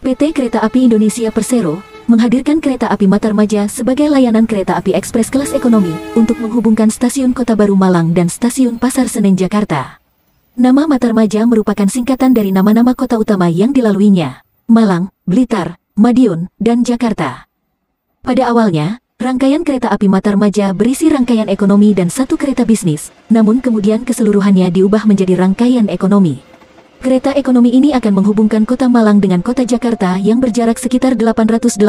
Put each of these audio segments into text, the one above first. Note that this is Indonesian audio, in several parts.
PT Kereta Api Indonesia Persero menghadirkan kereta api Matarmaja sebagai layanan kereta api ekspres kelas ekonomi untuk menghubungkan stasiun Kota Baru Malang dan stasiun Pasar Senen Jakarta. Nama Matarmaja merupakan singkatan dari nama-nama kota utama yang dilaluinya, Malang, Blitar, Madiun, dan Jakarta. Pada awalnya, rangkaian kereta api Matarmaja berisi rangkaian ekonomi dan satu kereta bisnis, namun kemudian keseluruhannya diubah menjadi rangkaian ekonomi. Kereta ekonomi ini akan menghubungkan kota Malang dengan kota Jakarta yang berjarak sekitar 881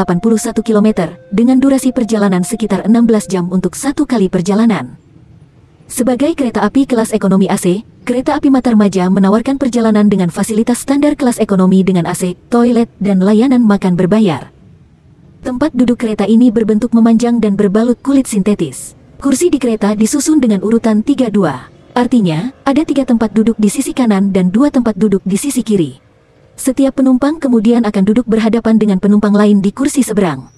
km, dengan durasi perjalanan sekitar 16 jam untuk satu kali perjalanan. Sebagai kereta api kelas ekonomi AC, kereta api Matarmaja menawarkan perjalanan dengan fasilitas standar kelas ekonomi dengan AC, toilet, dan layanan makan berbayar. Tempat duduk kereta ini berbentuk memanjang dan berbalut kulit sintetis. Kursi di kereta disusun dengan urutan 32. Artinya, ada tiga tempat duduk di sisi kanan dan dua tempat duduk di sisi kiri. Setiap penumpang kemudian akan duduk berhadapan dengan penumpang lain di kursi seberang.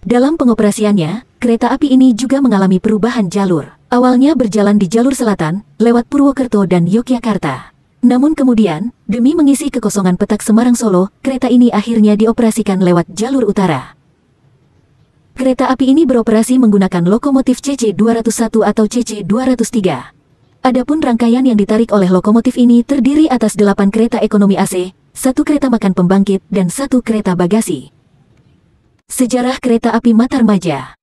Dalam pengoperasiannya, kereta api ini juga mengalami perubahan jalur. Awalnya berjalan di jalur selatan, lewat Purwokerto dan Yogyakarta. Namun kemudian, demi mengisi kekosongan petak Semarang-Solo, kereta ini akhirnya dioperasikan lewat jalur utara. Kereta api ini beroperasi menggunakan lokomotif CC201 atau CC203. Adapun rangkaian yang ditarik oleh lokomotif ini terdiri atas 8 kereta ekonomi AC, satu kereta makan pembangkit, dan satu kereta bagasi. Sejarah kereta api Matarmaja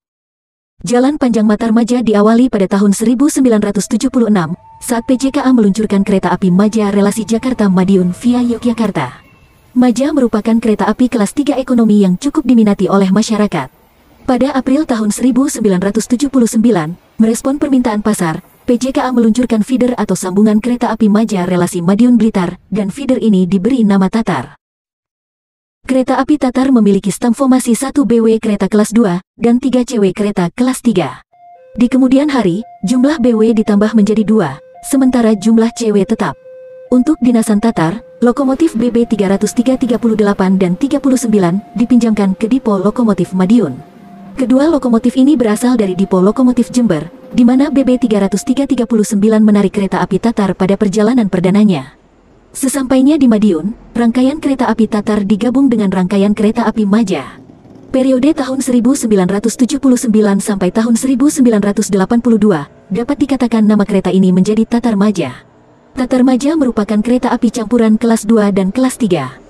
Jalan panjang Matarmaja diawali pada tahun 1976 saat PJKA meluncurkan kereta api Maja relasi Jakarta-Madiun via Yogyakarta. Maja merupakan kereta api kelas 3 ekonomi yang cukup diminati oleh masyarakat. Pada April tahun 1979, merespon permintaan pasar, PJKA meluncurkan feeder atau sambungan kereta api maja relasi Madiun Blitar, dan feeder ini diberi nama Tatar. Kereta api Tatar memiliki formasi 1 BW kereta kelas 2 dan 3 CW kereta kelas 3. Di kemudian hari, jumlah BW ditambah menjadi 2, sementara jumlah CW tetap. Untuk dinasan Tatar, lokomotif BB 338 dan 39 dipinjamkan ke Dipo Lokomotif Madiun. Kedua lokomotif ini berasal dari Dipo Lokomotif Jember, di mana BB 339 menarik kereta api Tatar pada perjalanan perdananya. Sesampainya di Madiun, rangkaian kereta api Tatar digabung dengan rangkaian kereta api Maja. Periode tahun 1979 sampai tahun 1982, dapat dikatakan nama kereta ini menjadi Tatar Maja. Tatar Maja merupakan kereta api campuran kelas 2 dan kelas 3.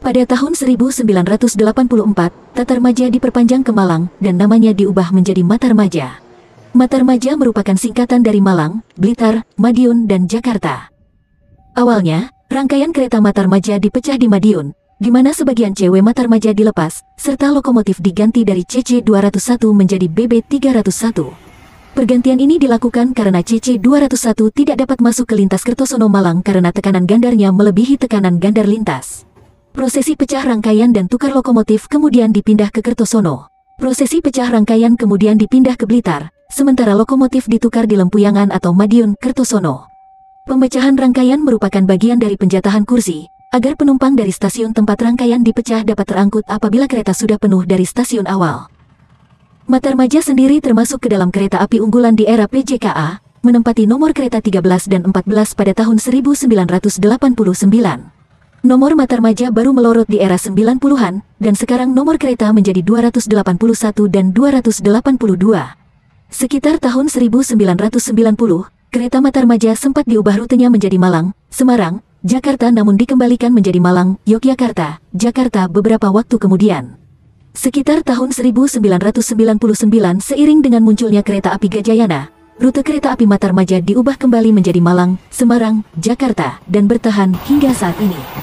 Pada tahun 1984, Maja diperpanjang ke Malang dan namanya diubah menjadi Matarmaja. Matarmaja merupakan singkatan dari Malang, Blitar, Madiun, dan Jakarta. Awalnya, rangkaian kereta Matarmaja dipecah di Madiun, di mana sebagian CW Matarmaja dilepas, serta lokomotif diganti dari CC201 menjadi BB301. Pergantian ini dilakukan karena CC201 tidak dapat masuk ke lintas Kertosono Malang karena tekanan gandarnya melebihi tekanan gandar lintas. Prosesi pecah rangkaian dan tukar lokomotif kemudian dipindah ke Kertosono. Prosesi pecah rangkaian kemudian dipindah ke Blitar, sementara lokomotif ditukar di Lempuyangan atau Madiun, Kertosono. Pemecahan rangkaian merupakan bagian dari penjatahan kursi, agar penumpang dari stasiun tempat rangkaian dipecah dapat terangkut apabila kereta sudah penuh dari stasiun awal. Matarmaja sendiri termasuk ke dalam kereta api unggulan di era PJKA, menempati nomor kereta 13 dan 14 pada tahun 1989 nomor mata remaja baru melorot di era 90-an, dan sekarang nomor kereta menjadi 281 dan 282. Sekitar tahun 1990, kereta mata remaja sempat diubah rutenya menjadi Malang, Semarang, Jakarta namun dikembalikan menjadi Malang, Yogyakarta, Jakarta beberapa waktu kemudian. Sekitar tahun 1999 seiring dengan munculnya kereta api Gajayana, rute kereta api Matarmaja diubah kembali menjadi Malang, Semarang, Jakarta, dan bertahan hingga saat ini.